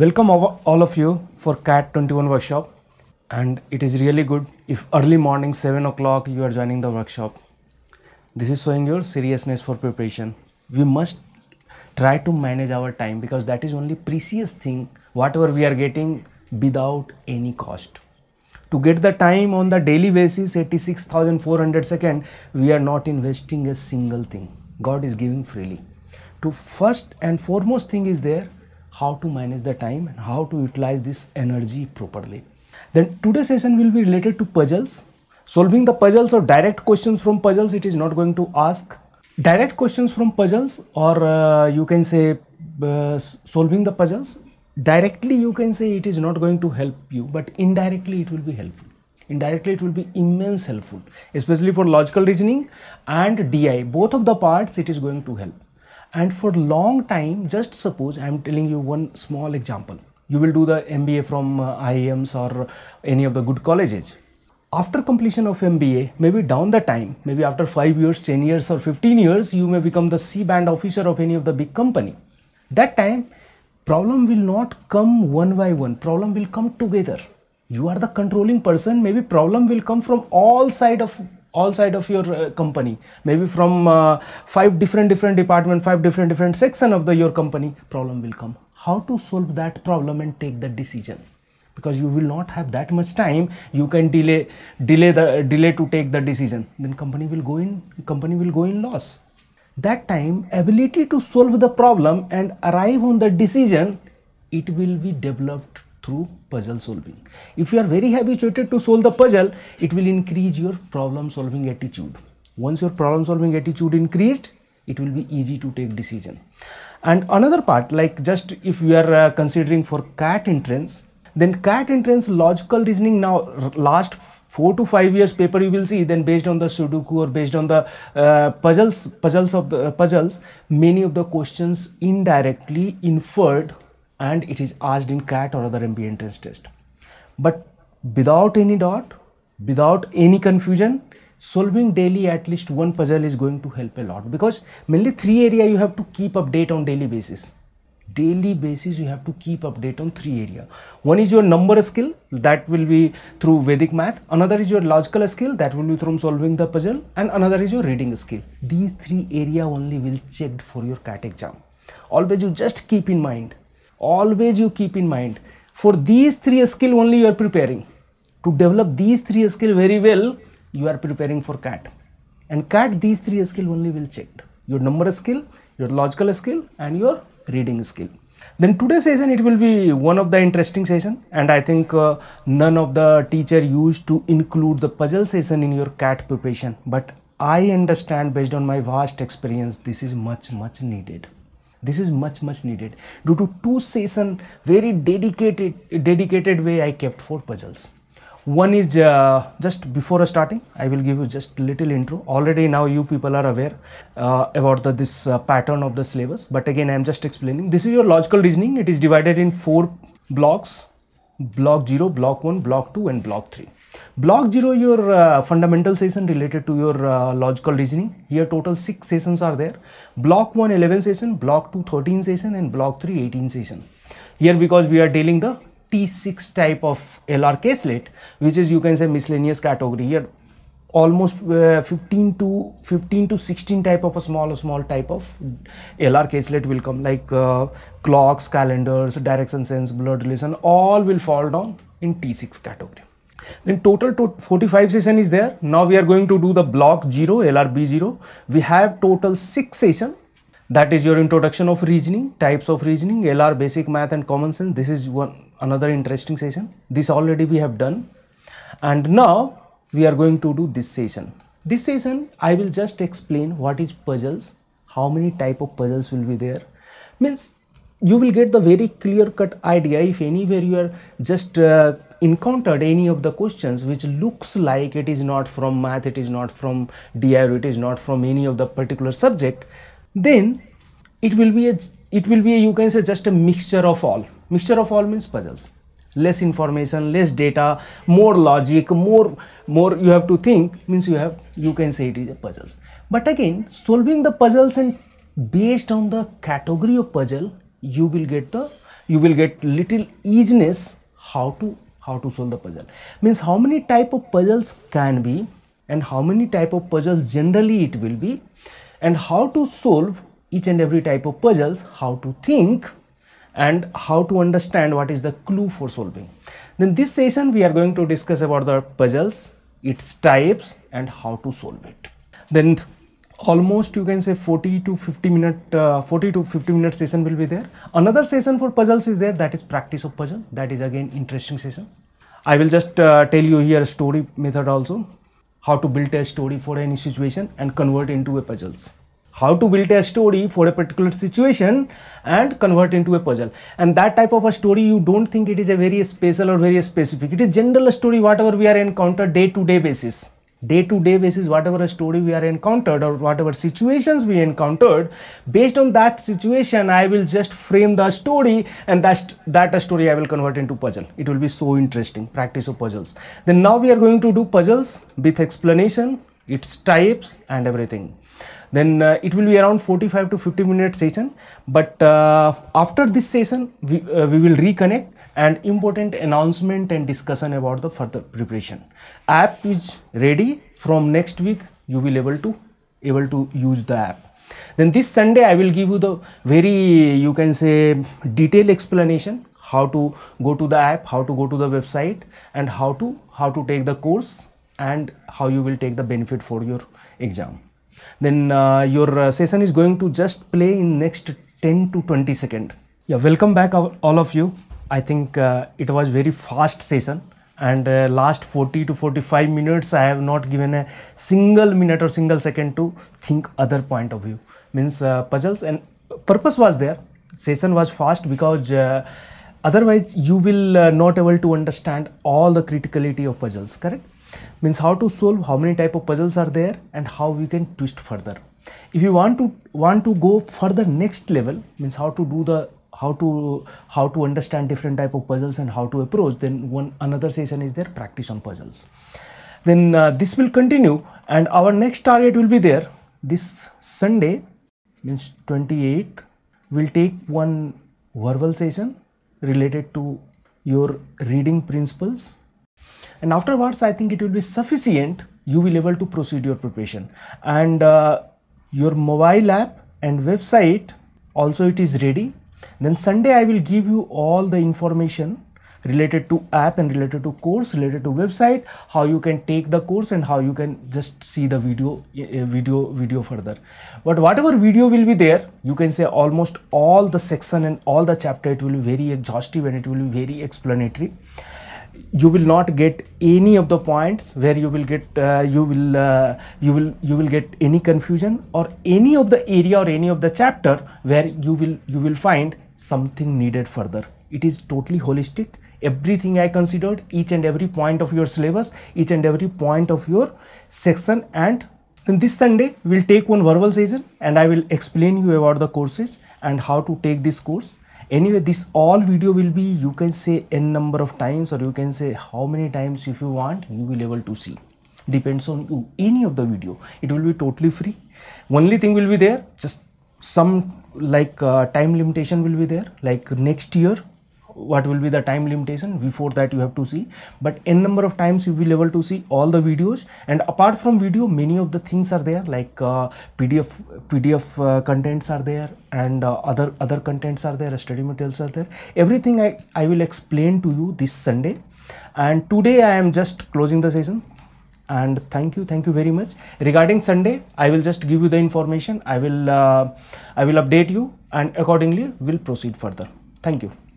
Welcome all of you for CAT 21 workshop and it is really good if early morning 7 o'clock you are joining the workshop. This is showing your seriousness for preparation. We must try to manage our time because that is only precious thing whatever we are getting without any cost. To get the time on the daily basis 86,400 second we are not investing a single thing. God is giving freely. To first and foremost thing is there how to manage the time and how to utilize this energy properly. Then today's session will be related to puzzles. Solving the puzzles or direct questions from puzzles it is not going to ask. Direct questions from puzzles or uh, you can say uh, solving the puzzles directly you can say it is not going to help you but indirectly it will be helpful indirectly it will be immense helpful especially for logical reasoning and di both of the parts it is going to help and for long time just suppose i'm telling you one small example you will do the mba from uh, iims or any of the good colleges after completion of mba maybe down the time maybe after 5 years 10 years or 15 years you may become the c band officer of any of the big company that time problem will not come one by one problem will come together you are the controlling person maybe problem will come from all side of all side of your uh, company maybe from uh, five different different department five different different section of the your company problem will come how to solve that problem and take the decision because you will not have that much time you can delay delay the uh, delay to take the decision then company will go in company will go in loss that time ability to solve the problem and arrive on the decision it will be developed through puzzle solving. If you are very habituated to solve the puzzle, it will increase your problem solving attitude. Once your problem solving attitude increased, it will be easy to take decision. And another part like just if you are uh, considering for CAT entrance, then CAT entrance logical reasoning now last four to five years paper you will see then based on the Sudoku or based on the uh, puzzles puzzles of the uh, puzzles many of the questions indirectly inferred and it is asked in CAT or other MB entrance test. But without any doubt, without any confusion, solving daily at least one puzzle is going to help a lot because mainly three area you have to keep update on daily basis daily basis you have to keep update on three area one is your number skill that will be through vedic math another is your logical skill that will be from solving the puzzle and another is your reading skill these three area only will check for your cat exam always you just keep in mind always you keep in mind for these three skill only you are preparing to develop these three skill very well you are preparing for cat and cat these three skill only will check your number skill your logical skill and your reading skill then today's session it will be one of the interesting session and i think uh, none of the teacher used to include the puzzle session in your cat preparation but i understand based on my vast experience this is much much needed this is much much needed due to two season, very dedicated dedicated way i kept four puzzles one is uh, just before starting i will give you just little intro already now you people are aware uh, about the, this uh, pattern of the syllabus but again i am just explaining this is your logical reasoning it is divided in four blocks block 0 block 1 block 2 and block 3 Block 0 your uh, fundamental session related to your uh, logical reasoning. Here total 6 sessions are there. Block 1 11 session, block 2 13 session and block 3 18 session. Here because we are dealing the T6 type of LR caselet which is you can say miscellaneous category here almost uh, 15 to 15 to 16 type of a small small type of LR caselet will come like uh, clocks, calendars, direction sense, blood relation all will fall down in T6 category. Then total to 45 session is there. Now we are going to do the block 0, LRB 0. We have total 6 session. That is your introduction of reasoning, types of reasoning, LR, basic math and common sense. This is one another interesting session. This already we have done. And now we are going to do this session. This session I will just explain what is puzzles, how many type of puzzles will be there. Means you will get the very clear cut idea if anywhere you are just uh, encountered any of the questions which looks like it is not from math, it is not from DIR, it is not from any of the particular subject, then it will be a, it will be a, you can say just a mixture of all. Mixture of all means puzzles. Less information, less data, more logic, more, more you have to think means you have, you can say it is a puzzles. But again, solving the puzzles and based on the category of puzzle, you will get the, you will get little easiness how to how to solve the puzzle means how many type of puzzles can be and how many type of puzzles generally it will be and how to solve each and every type of puzzles how to think and how to understand what is the clue for solving then this session we are going to discuss about the puzzles its types and how to solve it then almost you can say 40 to 50 minute uh, 40 to 50 minute session will be there another session for puzzles is there that is practice of puzzle that is again interesting session i will just uh, tell you here story method also how to build a story for any situation and convert into a puzzles how to build a story for a particular situation and convert into a puzzle and that type of a story you don't think it is a very special or very specific it is general story whatever we are encounter day to day basis day to day basis whatever story we are encountered or whatever situations we encountered based on that situation i will just frame the story and that that story i will convert into puzzle it will be so interesting practice of puzzles then now we are going to do puzzles with explanation its types and everything then uh, it will be around 45 to 50 minute session but uh, after this session we, uh, we will reconnect and important announcement and discussion about the further preparation. App is ready from next week you will able to able to use the app then this sunday i will give you the very you can say detailed explanation how to go to the app how to go to the website and how to how to take the course and how you will take the benefit for your exam then uh, your uh, session is going to just play in next 10 to 20 second yeah welcome back all of you I think uh, it was very fast session and uh, last 40 to 45 minutes i have not given a single minute or single second to think other point of view means uh, puzzles and purpose was there session was fast because uh, otherwise you will uh, not able to understand all the criticality of puzzles correct means how to solve how many type of puzzles are there and how we can twist further if you want to want to go further next level means how to do the how to how to understand different type of puzzles and how to approach then one another session is there practice on puzzles then uh, this will continue and our next target will be there this sunday means 28th we'll take one verbal session related to your reading principles and afterwards i think it will be sufficient you will able to proceed your preparation and uh, your mobile app and website also it is ready then Sunday I will give you all the information related to app and related to course related to website how you can take the course and how you can just see the video eh, eh, video video further but whatever video will be there you can say almost all the section and all the chapter it will be very exhaustive and it will be very explanatory you will not get any of the points where you will get uh, you will uh, you will you will get any confusion or any of the area or any of the chapter where you will you will find something needed further it is totally holistic everything i considered each and every point of your syllabus each and every point of your section and then this sunday we'll take one verbal session and i will explain you about the courses and how to take this course anyway this all video will be you can say n number of times or you can say how many times if you want you will able to see depends on you any of the video it will be totally free only thing will be there just some like uh, time limitation will be there like next year what will be the time limitation before that you have to see but n number of times you will be able to see all the videos and apart from video many of the things are there like uh, pdf pdf uh, contents are there and uh, other other contents are there study materials are there everything i i will explain to you this sunday and today i am just closing the session and thank you thank you very much regarding sunday i will just give you the information i will uh, i will update you and accordingly we'll proceed further thank you